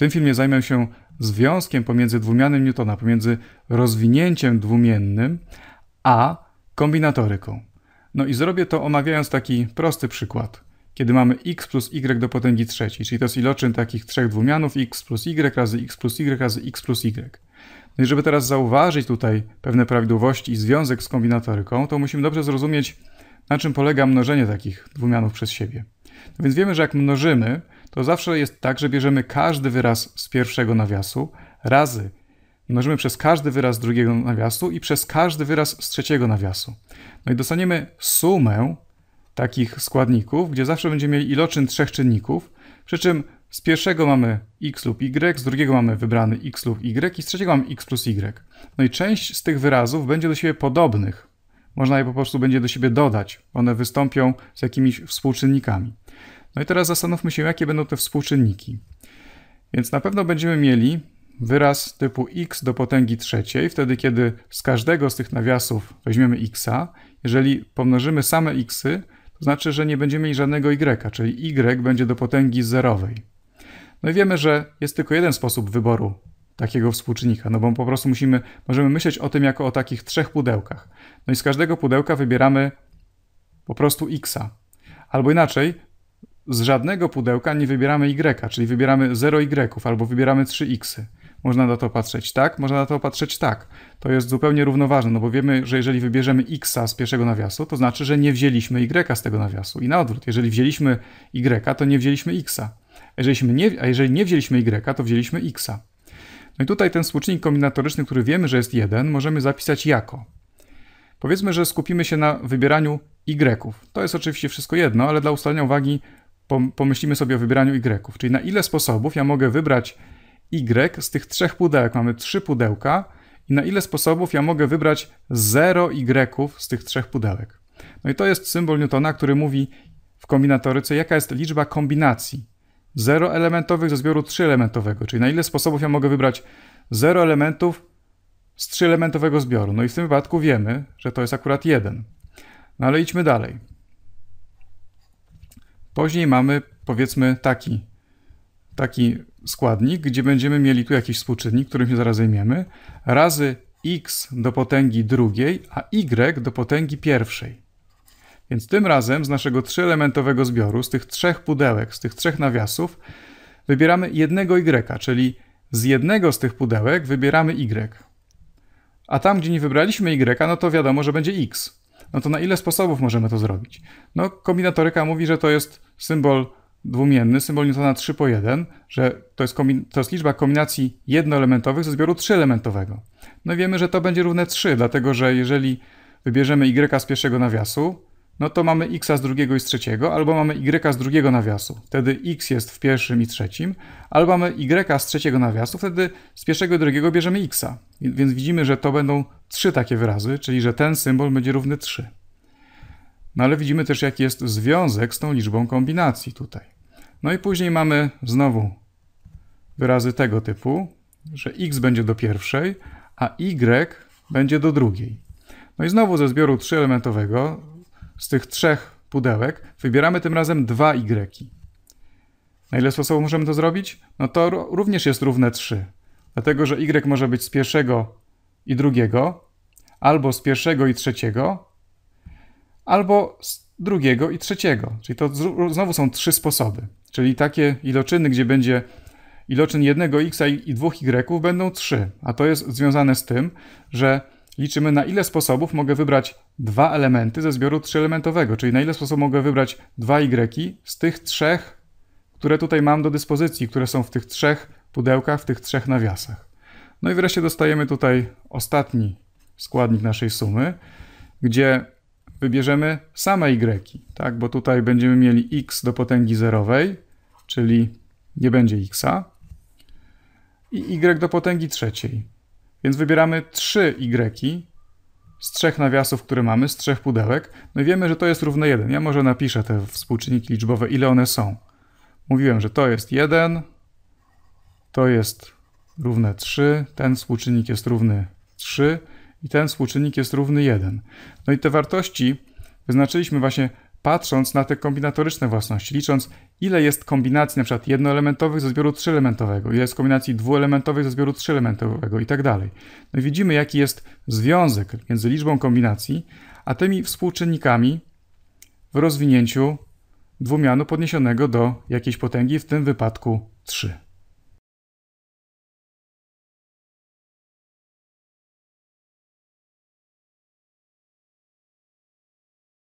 tym filmie zajmę się związkiem pomiędzy dwumianem Newtona, pomiędzy rozwinięciem dwumiennym a kombinatoryką. No i zrobię to omawiając taki prosty przykład, kiedy mamy x plus y do potęgi trzeciej, czyli to jest iloczyn takich trzech dwumianów x plus y razy x plus y razy x plus y. No i żeby teraz zauważyć tutaj pewne prawidłowości i związek z kombinatoryką, to musimy dobrze zrozumieć, na czym polega mnożenie takich dwumianów przez siebie. No więc wiemy, że jak mnożymy, to zawsze jest tak, że bierzemy każdy wyraz z pierwszego nawiasu razy mnożymy przez każdy wyraz z drugiego nawiasu i przez każdy wyraz z trzeciego nawiasu. No i dostaniemy sumę takich składników, gdzie zawsze będziemy mieli iloczyn trzech czynników, przy czym z pierwszego mamy x lub y, z drugiego mamy wybrany x lub y i z trzeciego mamy x plus y. No i część z tych wyrazów będzie do siebie podobnych. Można je po prostu będzie do siebie dodać. One wystąpią z jakimiś współczynnikami. No i teraz zastanówmy się, jakie będą te współczynniki. Więc na pewno będziemy mieli wyraz typu x do potęgi trzeciej, wtedy kiedy z każdego z tych nawiasów weźmiemy x, jeżeli pomnożymy same x'y, to znaczy, że nie będziemy mieli żadnego y, czyli y będzie do potęgi zerowej. No i wiemy, że jest tylko jeden sposób wyboru takiego współczynnika, no bo po prostu musimy, możemy myśleć o tym jako o takich trzech pudełkach. No i z każdego pudełka wybieramy po prostu x. Albo inaczej, z żadnego pudełka nie wybieramy Y, czyli wybieramy 0 Y albo wybieramy 3 X. Można na to patrzeć tak, można na to patrzeć tak. To jest zupełnie równoważne, no bo wiemy, że jeżeli wybierzemy X z pierwszego nawiasu, to znaczy, że nie wzięliśmy Y z tego nawiasu. I na odwrót, jeżeli wzięliśmy Y, to nie wzięliśmy X. a jeżeli nie wzięliśmy Y, to wzięliśmy X. No i tutaj ten współczynnik kombinatoryczny, który wiemy, że jest 1, możemy zapisać jako. Powiedzmy, że skupimy się na wybieraniu Y. To jest oczywiście wszystko jedno, ale dla ustalenia uwagi pomyślimy sobie o wybraniu Y. Czyli na ile sposobów ja mogę wybrać Y z tych trzech pudełek? Mamy trzy pudełka. I na ile sposobów ja mogę wybrać 0 Y z tych trzech pudełek? No i to jest symbol Newtona, który mówi w kombinatoryce, jaka jest liczba kombinacji elementowych ze zbioru trzyelementowego. Czyli na ile sposobów ja mogę wybrać 0 elementów z trzyelementowego zbioru. No i w tym wypadku wiemy, że to jest akurat 1. No ale idźmy dalej. Później mamy powiedzmy taki, taki składnik, gdzie będziemy mieli tu jakiś współczynnik, którym się zaraz zajmiemy, razy x do potęgi drugiej, a y do potęgi pierwszej. Więc tym razem z naszego trzyelementowego zbioru, z tych trzech pudełek, z tych trzech nawiasów, wybieramy jednego y, czyli z jednego z tych pudełek wybieramy y. A tam, gdzie nie wybraliśmy y, no to wiadomo, że będzie x no to na ile sposobów możemy to zrobić? No, kombinatoryka mówi, że to jest symbol dwumienny, symbol Newtona 3 po 1, że to jest, to jest liczba kombinacji jednoelementowych ze zbioru trzyelementowego. No wiemy, że to będzie równe 3, dlatego że jeżeli wybierzemy y z pierwszego nawiasu, no to mamy x z drugiego i z trzeciego, albo mamy y z drugiego nawiasu, wtedy x jest w pierwszym i trzecim, albo mamy y z trzeciego nawiasu, wtedy z pierwszego i drugiego bierzemy x. Więc widzimy, że to będą trzy takie wyrazy, czyli że ten symbol będzie równy 3. No ale widzimy też, jaki jest związek z tą liczbą kombinacji tutaj. No i później mamy znowu wyrazy tego typu, że x będzie do pierwszej, a y będzie do drugiej. No i znowu ze zbioru trzyelementowego, z tych trzech pudełek, wybieramy tym razem dwa y. Na ile sposobów możemy to zrobić? No to również jest równe 3, dlatego że y może być z pierwszego i drugiego, albo z pierwszego i trzeciego, albo z drugiego i trzeciego. Czyli to znowu są trzy sposoby. Czyli takie iloczyny, gdzie będzie iloczyn jednego x i dwóch y będą trzy. A to jest związane z tym, że liczymy na ile sposobów mogę wybrać dwa elementy ze zbioru trzyelementowego, czyli na ile sposobów mogę wybrać dwa y z tych trzech, które tutaj mam do dyspozycji, które są w tych trzech pudełkach, w tych trzech nawiasach. No i wreszcie dostajemy tutaj ostatni składnik naszej sumy, gdzie wybierzemy same y, tak? bo tutaj będziemy mieli x do potęgi zerowej, czyli nie będzie x'a, i y do potęgi trzeciej. Więc wybieramy 3 y z trzech nawiasów, które mamy, z trzech pudełek. No i wiemy, że to jest równe 1. Ja może napiszę te współczynniki liczbowe, ile one są. Mówiłem, że to jest 1, to jest równe 3, ten współczynnik jest równy 3 i ten współczynnik jest równy 1. No i te wartości wyznaczyliśmy właśnie patrząc na te kombinatoryczne własności, licząc ile jest kombinacji np. jednoelementowych ze zbioru trzyelementowego, ile jest kombinacji dwuelementowych ze zbioru trzyelementowego i tak dalej. No i widzimy jaki jest związek między liczbą kombinacji a tymi współczynnikami w rozwinięciu dwumianu podniesionego do jakiejś potęgi, w tym wypadku 3.